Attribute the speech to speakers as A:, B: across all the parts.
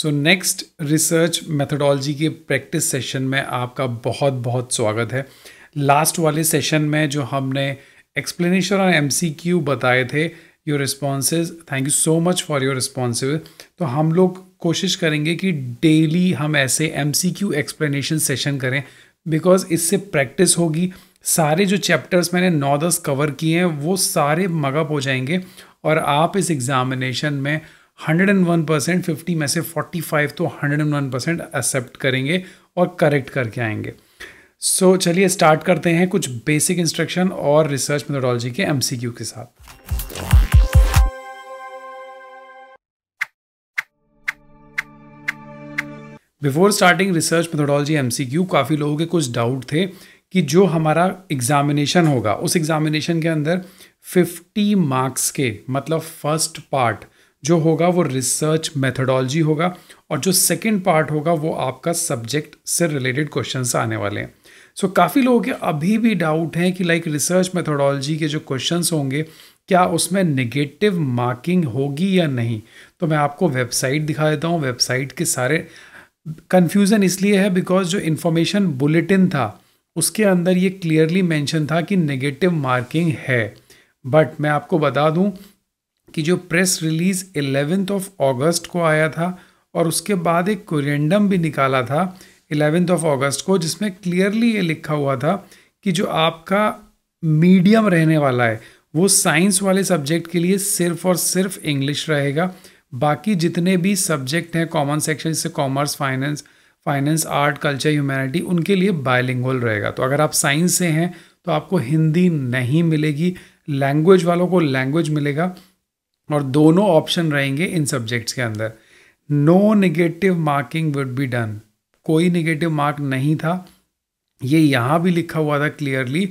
A: सो next research methodology के practice session में आपका बहुत बहुत स्वागत है लास्ट वाले सेशन में जो हमने एक्सप्लेनेशन और क्यू बताए थे your responses thank you so much for your responsive तो हम लोग कोशिश करेंगे कि डेली हम ऐसे M C Q explanation session करें बिकॉज इससे प्रैक्टिस होगी सारे जो चैप्टर्स मैंने नौ दस कवर किए हैं वो सारे मगअप हो जाएंगे और आप इस एग्ज़ामिनेशन में एंड वन परसेंट फिफ्टी में से फोर्टी फाइव तो hundred and one percent accept करेंगे और करेक्ट करके आएंगे सो so, चलिए स्टार्ट करते हैं कुछ बेसिक इंस्ट्रक्शन और रिसर्च मेथोडोलॉजी के एमसीक्यू के साथ before starting research methodology MCQ काफ़ी लोगों के कुछ डाउट थे कि जो हमारा एग्जामिनेशन होगा उस एग्जामिनेशन के अंदर 50 मार्क्स के मतलब फर्स्ट पार्ट जो होगा वो रिसर्च मेथडोलॉजी होगा और जो सेकेंड पार्ट होगा वो आपका सब्जेक्ट से रिलेटेड क्वेश्चन आने वाले हैं सो so, काफ़ी लोगों के अभी भी डाउट हैं कि लाइक रिसर्च मेथोडोलॉजी के जो क्वेश्चन होंगे क्या उसमें नेगेटिव मार्किंग होगी या नहीं तो मैं आपको वेबसाइट दिखा देता हूँ वेबसाइट के सारे कन्फ्यूज़न इसलिए है बिकॉज जो इन्फॉर्मेशन बुलेटिन था उसके अंदर ये क्लियरली मैंशन था कि नेगेटिव मार्किंग है बट मैं आपको बता दूँ कि जो press release eleventh of August को आया था और उसके बाद एक कोरेंडम भी निकाला था एलेवेंथ ऑफ अगस्त को जिसमें क्लियरली ये लिखा हुआ था कि जो आपका मीडियम रहने वाला है वो साइंस वाले सब्जेक्ट के लिए सिर्फ और सिर्फ इंग्लिश रहेगा बाकी जितने भी सब्जेक्ट हैं कॉमन सेक्शन जैसे commerce finance finance art culture humanity उनके लिए बायलिंगुअल रहेगा तो अगर आप साइंस से हैं तो आपको हिंदी नहीं मिलेगी लैंग्वेज वालों को लैंग्वेज मिलेगा और दोनों ऑप्शन रहेंगे इन सब्जेक्ट्स के अंदर no negative marking would be done कोई नेगेटिव मार्क नहीं था ये यहाँ भी लिखा हुआ था क्लियरली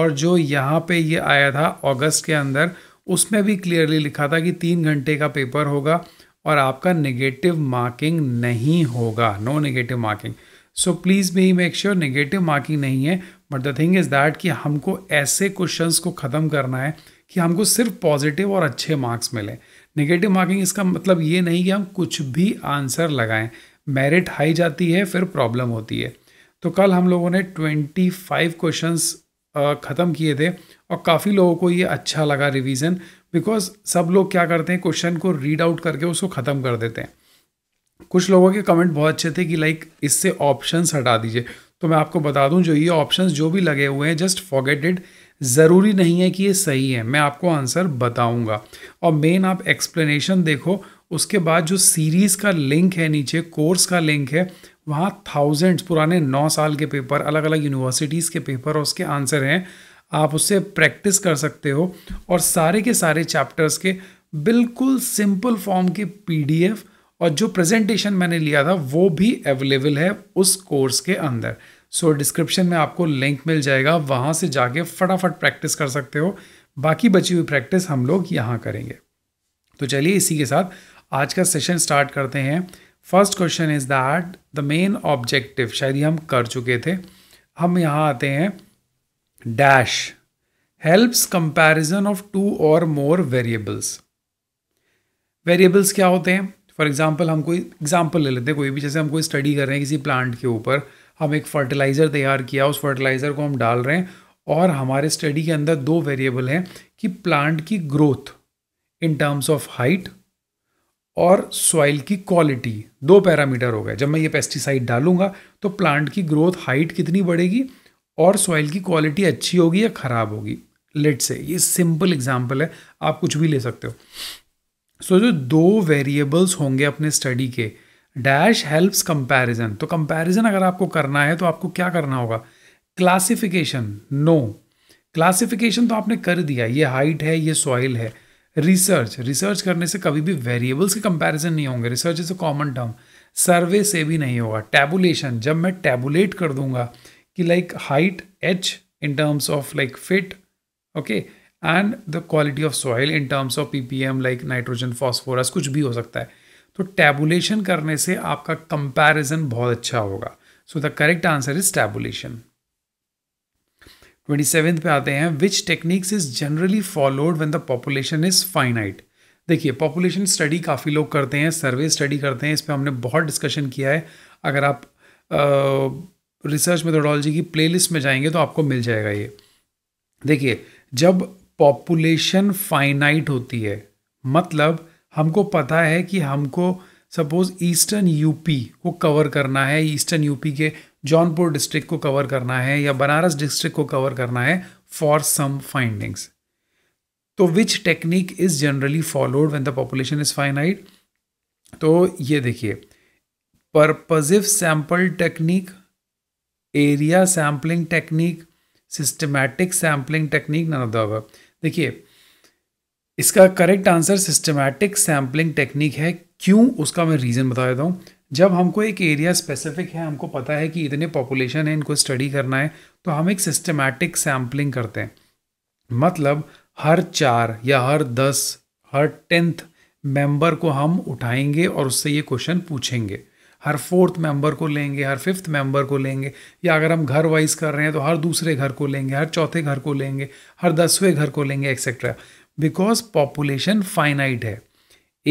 A: और जो यहाँ पे ये आया था अगस्त के अंदर उसमें भी क्लियरली लिखा था कि तीन घंटे का पेपर होगा और आपका नेगेटिव मार्किंग नहीं होगा no negative marking so please may he make sure negative marking नहीं है but the thing is that कि हमको ऐसे क्वेश्चंस को ख़त्म करना है कि हमको सिर्फ पॉजिटिव और अच्छे मार्क्स मिले नेगेटिव मार्किंग इसका मतलब ये नहीं कि हम कुछ भी आंसर लगाएं मेरिट हाई जाती है फिर प्रॉब्लम होती है तो कल हम लोगों ने ट्वेंटी फाइव क्वेश्चंस ख़त्म किए थे और काफ़ी लोगों को ये अच्छा लगा रिवीजन बिकॉज सब लोग क्या करते हैं क्वेश्चन को रीड आउट करके उसको ख़त्म कर देते हैं कुछ लोगों के कमेंट बहुत अच्छे थे कि लाइक इससे ऑप्शंस हटा दीजिए तो मैं आपको बता दूं जो ये ऑप्शंस जो भी लगे हुए हैं जस्ट फॉगेटेड ज़रूरी नहीं है कि ये सही है मैं आपको आंसर बताऊंगा और मेन आप एक्सप्लेनेशन देखो उसके बाद जो सीरीज़ का लिंक है नीचे कोर्स का लिंक है वहाँ थाउजेंड्स पुराने नौ साल के पेपर अलग अलग यूनिवर्सिटीज़ के पेपर और उसके आंसर हैं आप उससे प्रैक्टिस कर सकते हो और सारे के सारे चैप्टर्स के बिल्कुल सिंपल फॉर्म के पी और जो प्रेजेंटेशन मैंने लिया था वो भी अवेलेबल है उस कोर्स के अंदर सो so, डिस्क्रिप्शन में आपको लिंक मिल जाएगा वहाँ से जाके फटाफट प्रैक्टिस कर सकते हो बाकी बची हुई प्रैक्टिस हम लोग यहाँ करेंगे तो चलिए इसी के साथ आज का सेशन स्टार्ट करते हैं first question is that the main objective शायद ये हम कर चुके थे हम यहाँ आते हैं dash helps comparison of two और मोर वेरिएबल्स वेरिएबल्स क्या होते हैं फॉर एग्जाम्पल हम कोई एग्जाम्पल ले लेते हैं कोई भी जैसे हम कोई स्टडी कर रहे हैं किसी प्लांट के ऊपर हम एक फर्टिलाइज़र तैयार किया उस फर्टिलाइज़र को हम डाल रहे हैं और हमारे स्टडी के अंदर दो वेरिएबल हैं कि प्लांट की growth in terms of height और सॉइल की क्वालिटी दो पैरामीटर हो गए जब मैं ये पेस्टिसाइड डालूंगा तो प्लांट की ग्रोथ हाइट कितनी बढ़ेगी और सॉइल की क्वालिटी अच्छी होगी या ख़राब होगी लेट से ये सिंपल एग्जाम्पल है आप कुछ भी ले सकते हो सो so, जो दो वेरिएबल्स होंगे अपने स्टडी के डैश हेल्प्स कंपैरिजन तो कंपैरिजन अगर आपको करना है तो आपको क्या करना होगा क्लासिफिकेशन नो क्लासिफिकेशन तो आपने कर दिया ये हाइट है ये सॉइल है रिसर्च रिसर्च करने से कभी भी वेरिएबल्स के कंपैरिजन नहीं होंगे research is a common term survey से भी नहीं होगा टैबुलेशन जब मैं टैबुलेट कर दूंगा कि like height H in terms of like feet okay and the quality of soil in terms of M like nitrogen phosphorus कुछ भी हो सकता है तो टैबुलेशन करने से आपका कंपैरिजन बहुत अच्छा होगा so the correct answer is tabulation twenty seventh पे आते हैं which techniques is generally followed when the population is finite देखिए पॉपुलेशन स्टडी काफ़ी लोग करते हैं सर्वे स्टडी करते हैं इस पर हमने बहुत डिस्कशन किया है अगर आप रिसर्च मेथोडोलॉजी की प्लेलिस्ट में जाएंगे तो आपको मिल जाएगा ये देखिए जब पॉपुलेशन फाइनाइट होती है मतलब हमको पता है कि हमको सपोज ईस्टर्न यूपी को कवर करना है ईस्टर्न यूपी के जौनपुर डिस्ट्रिक्ट को कवर करना है या बनारस डिस्ट्रिक्ट को कवर करना है फॉर सम फाइंडिंग्स तो which technique is generally followed when the population is finite तो ये देखिए purposive sample technique area sampling technique systematic sampling technique none of the देखिए इसका correct answer systematic sampling technique है क्यों उसका मैं रीज़न बता देता हूँ जब हमको एक एरिया स्पेसिफिक है हमको पता है कि इतने पॉपुलेशन है इनको स्टडी करना है तो हम एक सिस्टमैटिक सैम्पलिंग करते हैं मतलब हर चार या हर दस हर टेंथ मेंबर को हम उठाएंगे और उससे ये क्वेश्चन पूछेंगे हर फोर्थ मेंबर को लेंगे हर फिफ्थ मेंबर को लेंगे या अगर हम घर वाइज कर रहे हैं तो हर दूसरे घर को लेंगे हर चौथे घर को लेंगे हर दसवें घर को लेंगे एक्सेट्रा बिकॉज पॉपुलेशन फाइनाइट है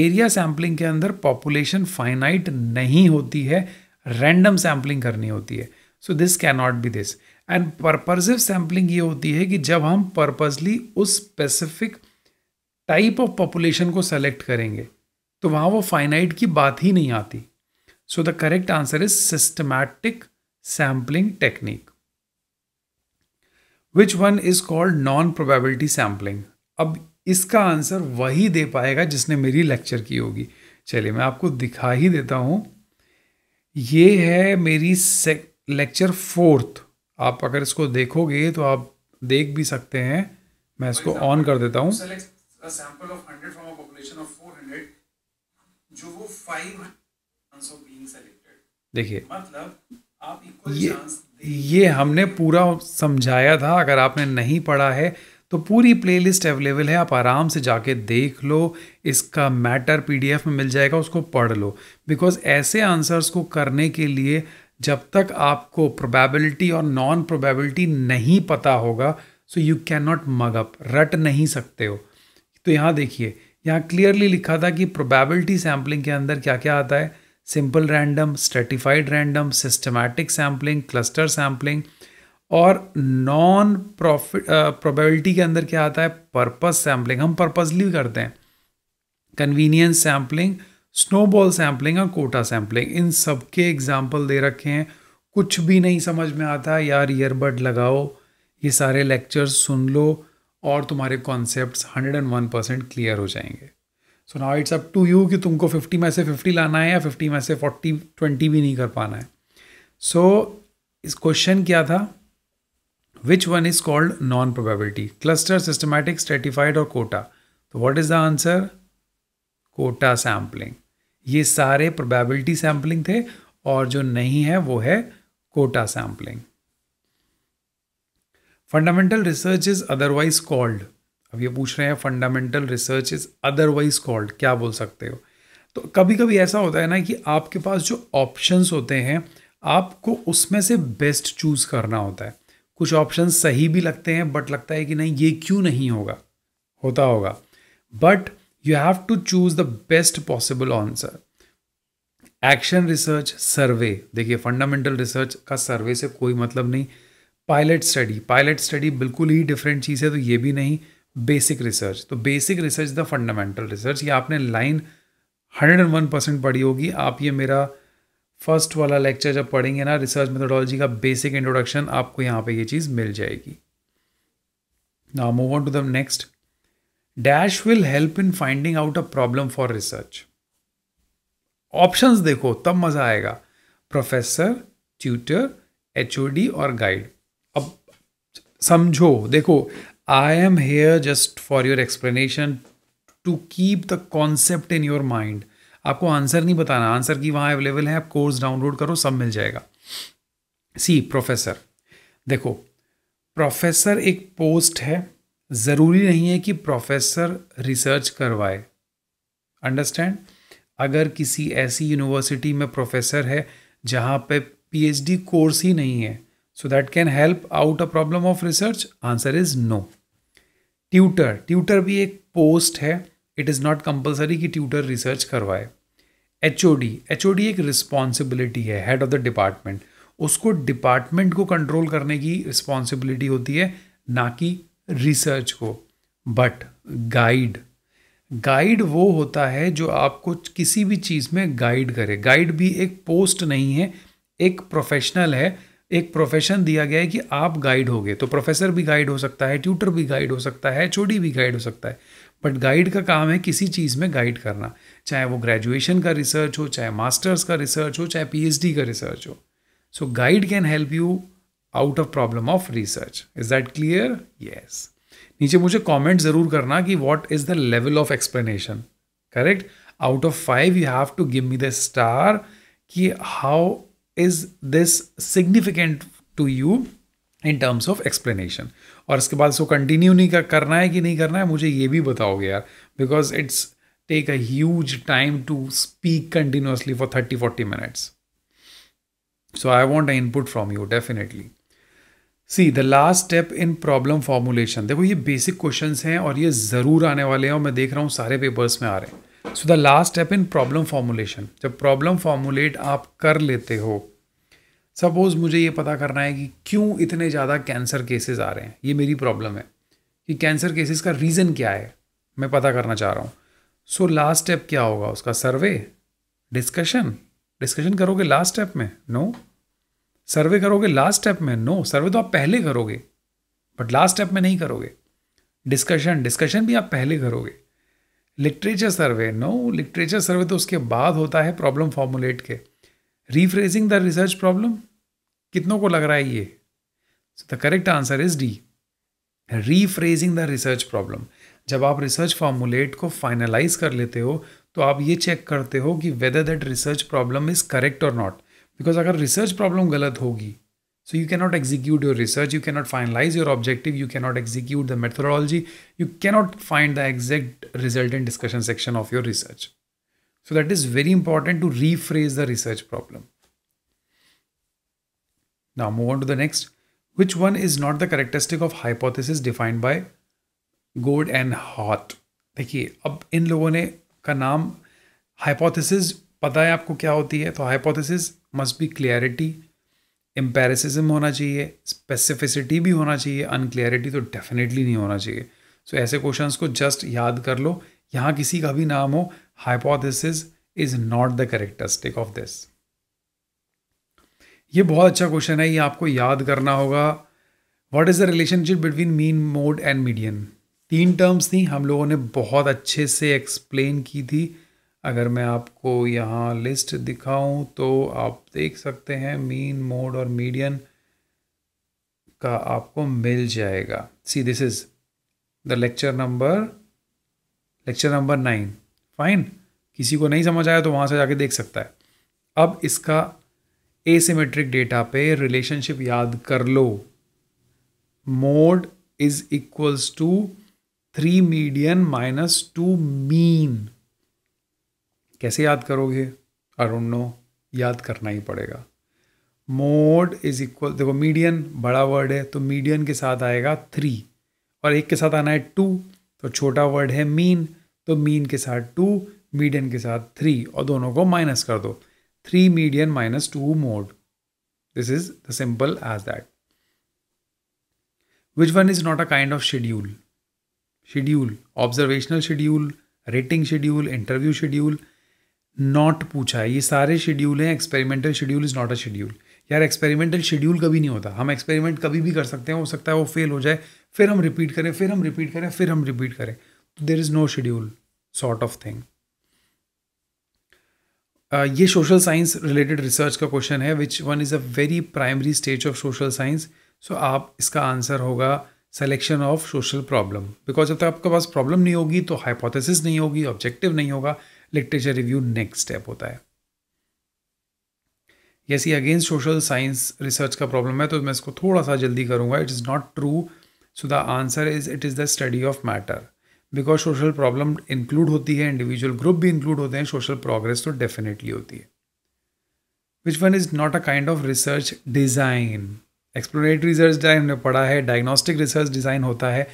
A: एरिया सैम्पलिंग के अंदर पॉपुलेशन फाइनाइट नहीं होती है रैंडम सैम्पलिंग करनी होती है so this cannot be this and purposive sampling ये होती है कि जब हम पर्पजली उस स्पेसिफिक टाइप ऑफ पॉपुलेशन को सेलेक्ट करेंगे तो वहाँ वो फाइनाइट की बात ही नहीं आती so the correct answer is systematic sampling technique which one is called non probability sampling अब इसका आंसर वही दे पाएगा जिसने मेरी लेक्चर की होगी चलिए मैं आपको दिखा ही देता हूँ ये है मेरी लेक्चर फोर्थ आप अगर इसको देखोगे तो आप देख भी सकते हैं मैं इसको ऑन कर देता हूँ देखिए मतलब ये ये हमने पूरा समझाया था अगर आपने नहीं पढ़ा है तो पूरी प्लेलिस्ट अवेलेबल है आप आराम से जाके देख लो इसका मैटर पीडीएफ में मिल जाएगा उसको पढ़ लो बिकॉज ऐसे आंसर्स को करने के लिए जब तक आपको प्रोबेबिलिटी और नॉन प्रोबेबिलिटी नहीं पता होगा so you can not mug up रट नहीं सकते हो तो यहाँ देखिए यहाँ क्लियरली लिखा था कि प्रोबेबिलिटी सैम्पलिंग के अंदर क्या क्या आता है simple random stratified random systematic sampling cluster sampling और नॉन प्रॉफिट प्रोबेबिलिटी के अंदर क्या आता है पर्पस सैम्पलिंग हम पर्पजली करते हैं कन्वीनियंस सैम्पलिंग स्नोबॉल सैम्पलिंग और कोटा सैम्पलिंग इन सब के एग्जाम्पल दे रखे हैं कुछ भी नहीं समझ में आता यार ईयरबड लगाओ ये सारे लेक्चर्स सुन लो और तुम्हारे concept hundred and one percent clear हो जाएंगे so now it's up to you कि तुमको फिफ्टी में से फिफ्टी लाना है या फिफ्टी में से फोर्टी ट्वेंटी भी नहीं कर पाना है सो so, इस क्वेश्चन क्या था which one is called non probability cluster systematic stratified और कोटा तो what is the answer quota sampling ये सारे प्रोबेबिलिटी सैम्पलिंग थे और जो नहीं है वो है quota sampling fundamental research is otherwise called अब ये पूछ रहे हैं fundamental research is otherwise called क्या बोल सकते हो तो कभी कभी ऐसा होता है ना कि आपके पास जो ऑप्शंस होते हैं आपको उसमें से बेस्ट चूज करना होता है कुछ ऑप्शन सही भी लगते हैं बट लगता है कि नहीं ये क्यों नहीं होगा होता होगा but you have to choose the best possible answer action research survey देखिए फंडामेंटल रिसर्च का सर्वे से कोई मतलब नहीं पायलट स्टडी पायलट स्टडी बिल्कुल ही डिफरेंट चीज़ है तो ये भी नहीं बेसिक रिसर्च तो basic research the fundamental research ये आपने line hundred and one percent पढ़ी होगी आप ये मेरा फर्स्ट वाला लेक्चर जब पढ़ेंगे ना रिसर्च मेथोडोलॉजी का बेसिक इंट्रोडक्शन आपको यहाँ पे ये चीज़ मिल जाएगी now move on to the next dash will help in finding out a problem for research options देखो तब मज़ा आएगा प्रोफेसर ट्यूटर एच और गाइड अब समझो देखो I am here just for your explanation to keep the concept in your mind आपको answer नहीं बताना आंसर की वहाँ अवेलेबल है आप कोर्स डाउनलोड करो सब मिल जाएगा सी प्रोफेसर देखो प्रोफेसर एक पोस्ट है ज़रूरी नहीं है कि प्रोफेसर रिसर्च करवाए अंडरस्टैंड अगर किसी ऐसी यूनिवर्सिटी में प्रोफेसर है जहाँ पे पीएचडी कोर्स ही नहीं है so that can help out a problem of research answer is no tutor tutor भी एक पोस्ट है इट इज़ नॉट कंपलसरी कि ट्यूटर रिसर्च करवाए H O D H O D एक रिस्पॉन्सिबिलिटी है हेड ऑफ द डिपार्टमेंट उसको department को control करने की रिस्पॉन्सिबिलिटी होती है ना कि रिसर्च को बट गाइड गाइड वो होता है जो आपको किसी भी चीज़ में गाइड करे गाइड भी एक पोस्ट नहीं है एक प्रोफेशनल है एक प्रोफेशन दिया गया है कि आप गाइड होगे तो प्रोफेसर भी गाइड हो सकता है ट्यूटर भी गाइड हो सकता है छोटी भी गाइड हो सकता है बट गाइड का काम है किसी चीज़ में गाइड करना चाहे वो ग्रेजुएशन का रिसर्च हो चाहे मास्टर्स का रिसर्च हो चाहे पी का रिसर्च हो so guide can help you out of problem of research is that clear yes नीचे मुझे कॉमेंट ज़रूर करना कि what is the level of explanation correct out of five you have to give me the star कि how is this significant to you in terms of explanation और इसके बाद इसको कंटिन्यू नहीं कर, करना है कि नहीं करना है मुझे ये भी बताओगे यार because it's take a huge time to speak continuously for thirty forty minutes so I want a input from you definitely see the last step in problem formulation देखो ये बेसिक क्वेश्चन हैं और ये ज़रूर आने वाले हैं और मैं देख रहा हूँ सारे पेपर्स में आ रहे हैं so the last step in problem formulation जब प्रॉब्लम फॉर्मुलेट आप कर लेते हो सपोज़ मुझे ये पता करना है कि क्यों इतने ज़्यादा कैंसर केसेस आ रहे हैं ये मेरी प्रॉब्लम है कि कैंसर केसेस का रीज़न क्या है मैं पता करना चाह रहा हूँ सो लास्ट स्टेप क्या होगा उसका सर्वे डिस्कशन डिस्कशन करोगे लास्ट स्टेप में नो सर्वे करोगे लास्ट स्टेप में नो सर्वे तो आप पहले करोगे बट लास्ट स्टेप में नहीं करोगे डिस्कशन डिस्कशन भी आप पहले करोगे literature survey no literature survey तो उसके बाद होता है प्रॉब्लम फॉर्मुलेट के रीफ्रेजिंग द रिसर्च प्रॉब्लम कितनों को लग रहा है ये the correct answer is D rephrasing the research problem जब आप रिसर्च फॉर्मुलेट को फाइनलाइज कर लेते हो तो आप ये चेक करते हो कि whether that research problem is correct और नॉट बिकॉज अगर रिसर्च प्रॉब्लम गलत होगी So you cannot execute your research, you cannot finalize your objective, you cannot execute the methodology, you cannot find the exact result in discussion section of your research. So that is very important to rephrase the research problem. Now move on to the next. Which one is not the characteristic of hypothesis defined by good and hot? देखिए अब इन लोगों ने का नाम hypothesis पता है आपको क्या होती है तो hypothesis must be clarity empiricism होना चाहिए स्पेसिफिसिटी भी होना चाहिए अनक्लियरिटी तो डेफिनेटली नहीं होना चाहिए सो so, ऐसे क्वेश्चंस को जस्ट याद कर लो यहाँ किसी का भी नाम हो hypothesis is not the characteristic of this ये बहुत अच्छा क्वेश्चन है ये आपको याद करना होगा what is the relationship between mean mode and median तीन टर्म्स थी हम लोगों ने बहुत अच्छे से एक्सप्लेन की थी अगर मैं आपको यहाँ लिस्ट दिखाऊं तो आप देख सकते हैं मीन मोड और मीडियन का आपको मिल जाएगा see this is the lecture number lecture number nine fine किसी को नहीं समझ आया तो वहाँ से जाके देख सकता है अब इसका एसिमेट्रिक डेटा पे रिलेशनशिप याद कर लो mode is equals to three median minus two mean कैसे याद करोगे आई नो याद करना ही पड़ेगा मोड इज इक्वल देखो मीडियन बड़ा वर्ड है तो मीडियन के साथ आएगा थ्री और एक के साथ आना है टू तो छोटा वर्ड है मीन तो मीन के साथ टू मीडियन के साथ थ्री और दोनों को माइनस कर दो three median minus two mode this is the simple as that which one is not a kind of schedule schedule observational schedule rating schedule interview schedule not पूछा है ये सारे शेड्यूल हैं experimental schedule is not a schedule यार experimental schedule कभी नहीं होता हम एक्सपेरिमेंट कभी भी कर सकते हैं हो सकता है वो फेल हो जाए फिर हम रिपीट करें फिर हम रिपीट करें फिर हम रिपीट करें there is no schedule sort of thing ये सोशल साइंस रिलेटेड रिसर्च का क्वेश्चन है which one is a very primary stage of social science so आप इसका आंसर होगा selection of social problem because जब तक आपके पास प्रॉब्लम नहीं होगी तो हाइपोथेसिस नहीं होगी ऑब्जेक्टिव नहीं होगा लिटरेचर रिव्यू नेक्स्ट स्टेप होता है यस ये अगेन सोशल साइंस रिसर्च का प्रॉब्लम है तो मैं इसको थोड़ा सा जल्दी करूंगा it is not true so the answer is it is the study of matter because social problem include होती है इंडिविजुअल ग्रुप भी इंक्लूड होते हैं सोशल प्रोग्रेस तो डेफिनेटली होती है which one is not a kind of research design exploratory research design हमने पढ़ा है डायग्नोस्टिक रिसर्च डिज़ाइन होता है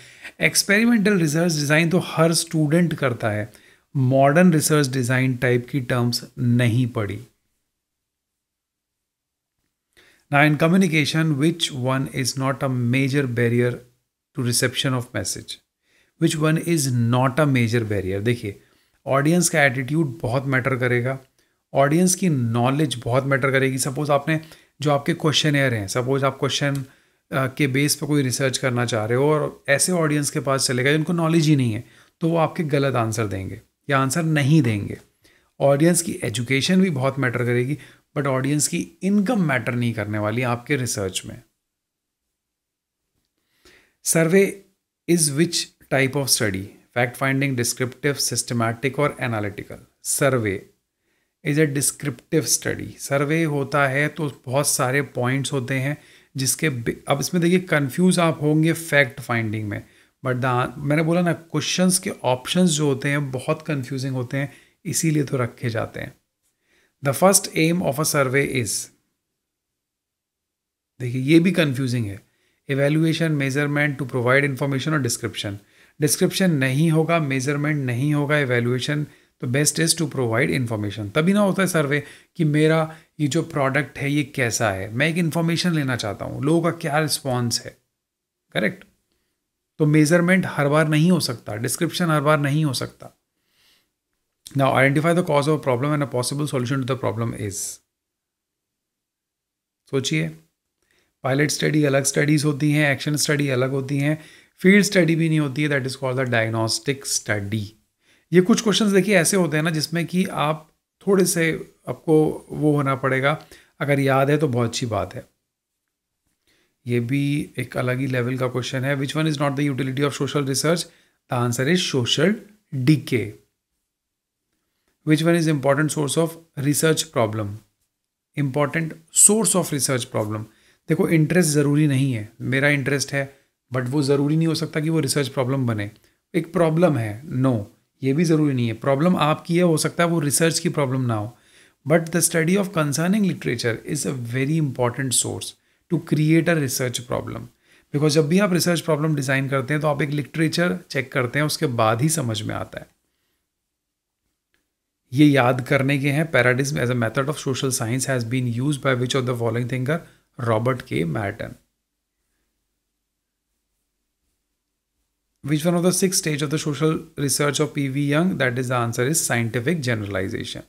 A: एक्सपेरिमेंटल रिसर्च डिज़ाइन तो हर स्टूडेंट करता है मॉडर्न रिसर्च डिज़ाइन टाइप की टर्म्स नहीं पड़ी ना in communication which one is not a major barrier to reception of message which one is not a major barrier देखिए ऑडियंस का एटीट्यूड बहुत मैटर करेगा ऑडियंस की नॉलेज बहुत मैटर करेगी सपोज आपने जो आपके क्वेश्चन एयर हैं सपोज आप क्वेश्चन के बेस पर कोई रिसर्च करना चाह रहे हो और ऐसे ऑडियंस के पास चले गए जिनको नॉलेज ही नहीं है तो वो आपके गलत आंसर देंगे या आंसर नहीं देंगे ऑडियंस की एजुकेशन भी बहुत मैटर करेगी बट ऑडियंस की इनकम मैटर नहीं करने वाली आपके रिसर्च में survey is which type of study fact finding descriptive systematic और analytical survey is a descriptive study survey होता है तो बहुत सारे पॉइंट्स होते हैं जिसके अब इसमें देखिए कंफ्यूज आप होंगे फैक्ट फाइंडिंग में बट द मैंने बोला ना क्वेश्चन के ऑप्शन जो होते हैं बहुत कन्फ्यूजिंग होते हैं इसीलिए तो रखे जाते हैं the first aim of a survey is देखिए ये भी कन्फ्यूजिंग है evaluation measurement to provide information और डिस्क्रिप्शन डिस्क्रिप्शन नहीं होगा मेजरमेंट नहीं होगा इवेल्युएशन तो best is to provide information तभी ना होता है सर्वे कि मेरा ये जो प्रोडक्ट है ये कैसा है मैं एक इन्फॉर्मेशन लेना चाहता हूँ लोगों का क्या रिस्पॉन्स है करेक्ट तो मेजरमेंट हर बार नहीं हो सकता डिस्क्रिप्शन हर बार नहीं हो सकता now identify the cause of problem and a possible solution to the problem is सोचिए पायलट स्टडी अलग स्टडीज़ होती हैं एक्शन स्टडी अलग होती हैं फील्ड स्टडी भी नहीं होती है that is called the diagnostic study ये कुछ क्वेश्चंस देखिए ऐसे होते हैं ना जिसमें कि आप थोड़े से आपको वो होना पड़ेगा अगर याद है तो बहुत अच्छी बात है ये भी एक अलग ही लेवल का क्वेश्चन है which one is not the utility of social research the answer is social decay which one is important source of research problem important source of research problem देखो इंटरेस्ट ज़रूरी नहीं है मेरा इंटरेस्ट है but वो ज़रूरी नहीं हो सकता कि वो रिसर्च प्रॉब्लम बने एक प्रॉब्लम है नो no, ये भी ज़रूरी नहीं है प्रॉब्लम आपकी है हो सकता है वो रिसर्च की प्रॉब्लम ना हो but the study of concerning literature is a very important source to create a research problem because जब भी आप रिसर्च प्रॉब्लम डिज़ाइन करते हैं तो आप एक लिटरेचर चेक करते हैं उसके बाद ही समझ में आता है ये याद करने के हैं paradigm as a method of social science has been use by which of the following thinker Robert K Merton one of the six stage of the social research of P V Young that is the answer is scientific generalization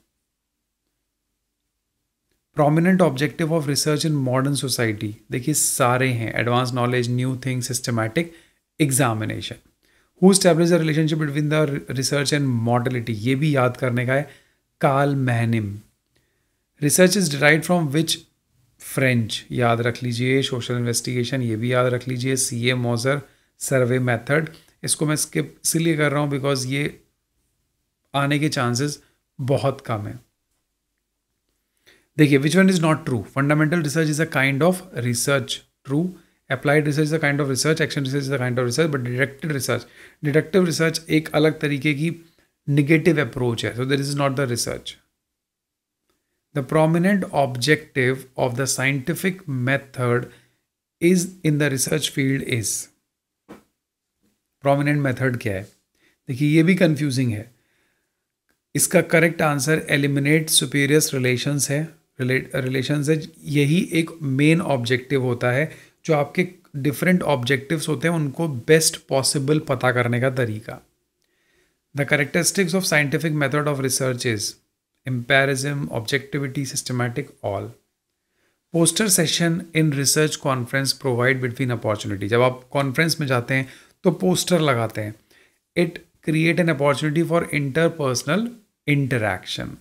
A: prominent objective of research in modern society देखिए सारे हैं advance knowledge new thing systematic examination who establish the relationship between the research and modality ये भी याद करने का है Karl Mannheim research is derive from which French याद रख लीजिए सोशल इन्वेस्टिगेशन ये भी याद रख लीजिए सी ए मोजर सर्वे मैथड इसको मैं स्किप इसीलिए कर रहा हूँ बिकॉज ये आने के चांसेस बहुत कम हैं देखिए which one is not true fundamental research is a kind of research true applied research is a kind of research action research is a kind of research but deductive research deductive research एक अलग तरीके की negative approach है so there is not the research the prominent objective of the scientific method is in the research field is prominent method क्या है देखिए ये भी कंफ्यूजिंग है इसका correct answer eliminate spurious relations है रिलेशन से यही एक मेन ऑब्जेक्टिव होता है जो आपके डिफरेंट ऑब्जेक्टिव्स होते हैं उनको बेस्ट पॉसिबल पता करने का तरीका the characteristics of scientific method of research is empiricism objectivity systematic all poster session in research conference provide between opportunity जब आप कॉन्फ्रेंस में जाते हैं तो पोस्टर लगाते हैं it create an opportunity for interpersonal interaction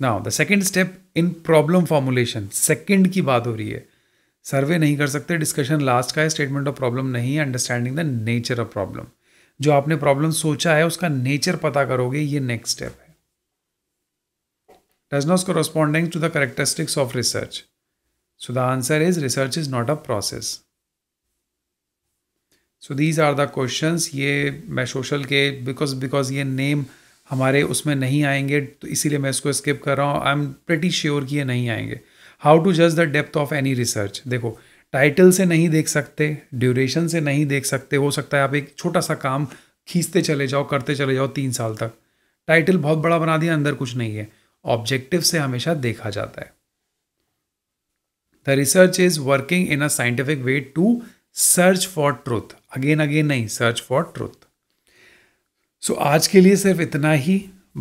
A: now the second step in problem formulation second की बात हो रही है सर्वे नहीं कर सकते डिस्कशन लास्ट का है स्टेटमेंट ऑफ प्रॉब्लम नहीं है understanding the nature of problem जो आपने प्रॉब्लम सोचा है उसका नेचर पता करोगे ये नेक्स्ट स्टेप है does not corresponding to the characteristics of research so the answer is research is not a process so these are the question ये मैं सोशल के बिकॉज बिकॉज ये नेम हमारे उसमें नहीं आएंगे तो इसीलिए मैं इसको स्किप कर रहा हूँ आई एम प्रेटी श्योर कि ये नहीं आएंगे हाउ टू जज the depth of any research देखो टाइटल से नहीं देख सकते ड्यूरेशन से नहीं देख सकते हो सकता है आप एक छोटा सा काम खींचते चले जाओ करते चले जाओ तीन साल तक टाइटल बहुत बड़ा बना दिया अंदर कुछ नहीं है ऑब्जेक्टिव से हमेशा देखा जाता है the research is working in a scientific way to search for truth again again नहीं search for truth so so, आज के लिए सिर्फ इतना ही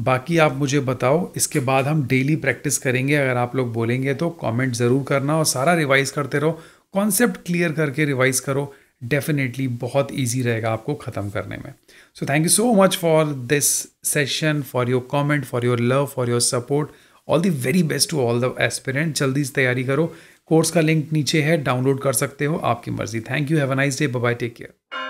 A: बाकी आप मुझे बताओ इसके बाद हम डेली प्रैक्टिस करेंगे अगर आप लोग बोलेंगे तो कमेंट ज़रूर करना और सारा रिवाइज करते रहो कॉन्सेप्ट क्लियर करके रिवाइज करो डेफिनेटली बहुत इजी रहेगा आपको ख़त्म करने में so thank you so much for this session for your comment for your love for your support all the very best to all the aspirant जल्दी से तैयारी करो कोर्स का लिंक नीचे है डाउनलोड कर सकते हो आपकी मर्जी thank you have a nice day bye take care